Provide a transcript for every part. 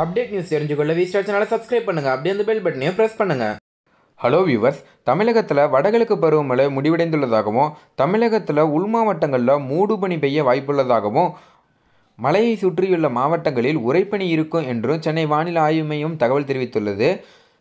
update news தெரிஞ்சுக்கொள்ள V star சேனலை subscribe பண்ணுங்கள் அப்படியே அந்த பெல் பட்டனையும் ப்ரெஸ் பண்ணுங்கள் ஹலோ வியூவர்ஸ் தமிழகத்தில் வடகிழக்கு பருவமழை முடிவடைந்துள்ளதாகவும் தமிழகத்தில் உள் மாவட்டங்களில் மூடுபனி பெய்ய வாய்ப்புள்ளதாகவும் மலையை சுற்றியுள்ள மாவட்டங்களில் உரைப்பணி இருக்கும் என்றும் சென்னை வானிலை ஆய்வு மையம் தகவல் தெரிவித்துள்ளது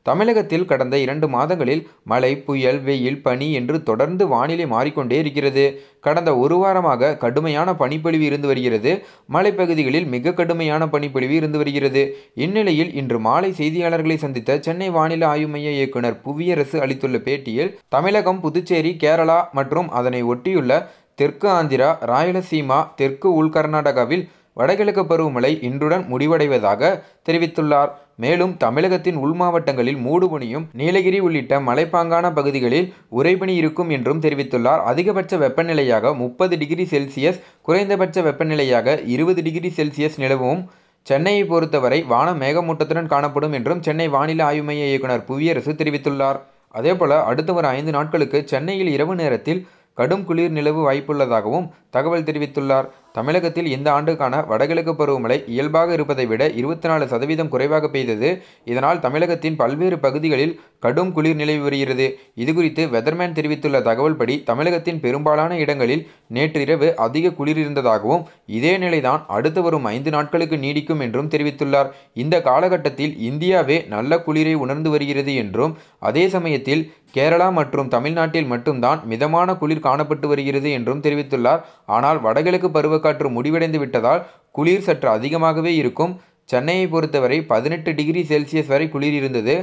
தமிழகத்தில் கடந்த இரண்டு மாதங்களில் மழை புயல் வெயில் பனி என்று தொடர்ந்து வானிலை மாறிக்கொண்டே இருக்கிறது கடந்த ஒரு வாரமாக கடுமையான பனிப்பொழிவு இருந்து வருகிறது மலைப்பகுதிகளில் மிக கடுமையான பனிப்பொழிவு இருந்து வருகிறது இந்நிலையில் இன்று மாலை செய்தியாளர்களை சந்தித்த சென்னை வானிலை ஆய்வு மைய இயக்குனர் புவியரசு அளித்துள்ள பேட்டியில் தமிழகம் புதுச்சேரி கேரளா மற்றும் அதனை ஒட்டியுள்ள தெற்கு ஆந்திரா ராயலசீமா தெற்கு உள் கர்நாடகாவில் வடகிழக்கு பருவமழை இன்றுடன் முடிவடைவதாக தெரிவித்துள்ளார் மேலும் தமிழகத்தின் உள் மாவட்டங்களில் மூடுபனியும் நீலகிரி உள்ளிட்ட மலைப்பாங்கான பகுதிகளில் உறைபனி இருக்கும் என்றும் தெரிவித்துள்ளார் அதிகபட்ச வெப்பநிலையாக முப்பது டிகிரி செல்சியஸ் குறைந்தபட்ச வெப்பநிலையாக இருபது டிகிரி செல்சியஸ் நிலவும் சென்னையை பொறுத்தவரை வானம் மேகமூட்டத்துடன் காணப்படும் என்றும் சென்னை வானிலை ஆய்வு மைய இயக்குனர் புவியரசு தெரிவித்துள்ளார் அதேபோல அடுத்த ஒரு ஐந்து நாட்களுக்கு சென்னையில் இரவு நேரத்தில் கடும் குளிர் நிலவு வாய்ப்புள்ளதாகவும் தகவல் தெரிவித்துள்ளார் தமிழகத்தில் இந்த ஆண்டுக்கான வடகிழக்கு பருவமழை இயல்பாக இருப்பதை விட இருபத்தி நாலு சதவீதம் குறைவாக பெய்தது இதனால் தமிழகத்தின் பல்வேறு பகுதிகளில் கடும் குளிர் நிலவி வருகிறது இதுகுறித்து வெதர்மேன் தெரிவித்துள்ள தகவல்படி தமிழகத்தின் பெரும்பாலான இடங்களில் நேற்றிரவு அதிக குளிர் இருந்ததாகவும் இதே நிலைதான் அடுத்து வரும் ஐந்து நாட்களுக்கு நீடிக்கும் என்றும் தெரிவித்துள்ளார் இந்த காலகட்டத்தில் இந்தியாவே நல்ல குளிரை உணர்ந்து வருகிறது என்றும் அதே சமயத்தில் கேரளா மற்றும் தமிழ்நாட்டில் மட்டும்தான் மிதமான குளிர் காணப்பட்டு வருகிறது என்றும் தெரிவித்துள்ளார் ஆனால் வடகிழக்கு பருவக்காற்று முடிவடைந்து விட்டதால் குளிர் சற்று அதிகமாகவே இருக்கும் சென்னையை பொறுத்தவரை பதினெட்டு டிகிரி செல்சியஸ் வரை குளிர் இருந்தது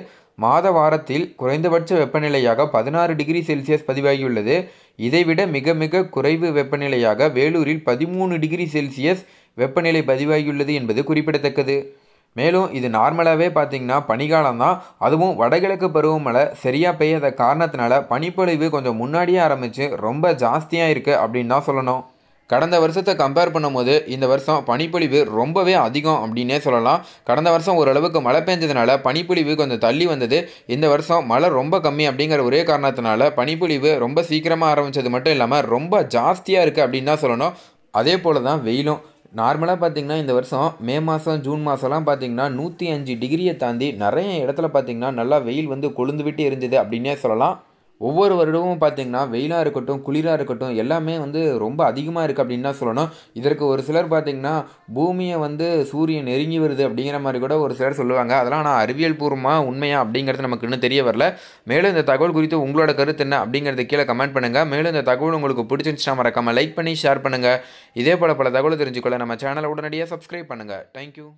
மாத வாரத்தில் குறைந்தபட்ச வெப்பநிலையாக பதினாறு டிகிரி செல்சியஸ் பதிவாகியுள்ளது இதைவிட மிக மிக குறைவு வெப்பநிலையாக வேலூரில் பதிமூணு டிகிரி செல்சியஸ் வெப்பநிலை பதிவாகியுள்ளது என்பது குறிப்பிடத்தக்கது மேலும் இது நார்மலாகவே பார்த்திங்கன்னா பனிகாலம் தான் அதுவும் வடகிழக்கு பருவமழை சரியாக பெய்யாத காரணத்தினால பனிப்பொழிவு கொஞ்சம் முன்னாடியே ஆரம்பித்து ரொம்ப ஜாஸ்தியாக இருக்குது அப்படின்னு தான் சொல்லணும் கடந்த வருஷத்தை கம்பேர் பண்ணும்போது இந்த வருஷம் பனிப்பொழிவு ரொம்பவே அதிகம் அப்படின்னே சொல்லலாம் கடந்த வருஷம் ஓரளவுக்கு மழை பெஞ்சதுனால பனிப்பொழிவு கொஞ்சம் தள்ளி வந்தது இந்த வருஷம் மழை ரொம்ப கம்மி அப்படிங்கிற ஒரே காரணத்தினால பனிப்பொழிவு ரொம்ப சீக்கிரமாக ஆரம்பித்தது மட்டும் இல்லாமல் ரொம்ப ஜாஸ்தியாக இருக்குது அப்படின்னு தான் சொல்லணும் அதே போல் தான் வெயிலும் நார்மலாக பார்த்தீங்கன்னா இந்த வருஷம் மே மாதம் ஜூன் மாதம்லாம் பார்த்திங்கன்னா நூற்றி அஞ்சு டிகிரியை தாண்டி நிறைய இடத்துல பார்த்திங்கன்னா நல்லா வெயில் வந்து கொழுந்துவிட்டு இருந்தது அப்படின்னே சொல்லலாம் ஒவ்வொரு வருடமும் பார்த்தீங்கன்னா வெயிலாக இருக்கட்டும் குளிராக இருக்கட்டும் எல்லாமே வந்து ரொம்ப அதிகமாக இருக்குது அப்படின்னு தான் சொல்லணும் இதற்கு ஒரு சிலர் பார்த்திங்கன்னா பூமியை வந்து சூரியன் நெருங்கி வருது அப்படிங்கிற மாதிரி கூட ஒரு சிலர் சொல்லுவாங்க அதெல்லாம் ஆனால் அறிவியல் பூர்வமாக உண்மையா அப்படிங்கிறது நமக்கு இன்னும் தெரிய வரல மேலும் இந்த தகவல் குறித்து உங்களோட கருத்து என்ன அப்படிங்கிறத கீழே கமெண்ட் பண்ணுங்கள் மேலும் இந்த தகவல் உங்களுக்கு பிடிச்சிருந்துச்சுன்னா மறக்காமல் லைக் பண்ணி ஷேர் பண்ணுங்கள் இதே போல் பல தகவல் தெரிஞ்சுக்கொள்ள நம்ம சேனலை உடனடியாக சப்ஸ்கிரைப் பண்ணுங்கள் தேங்க்யூ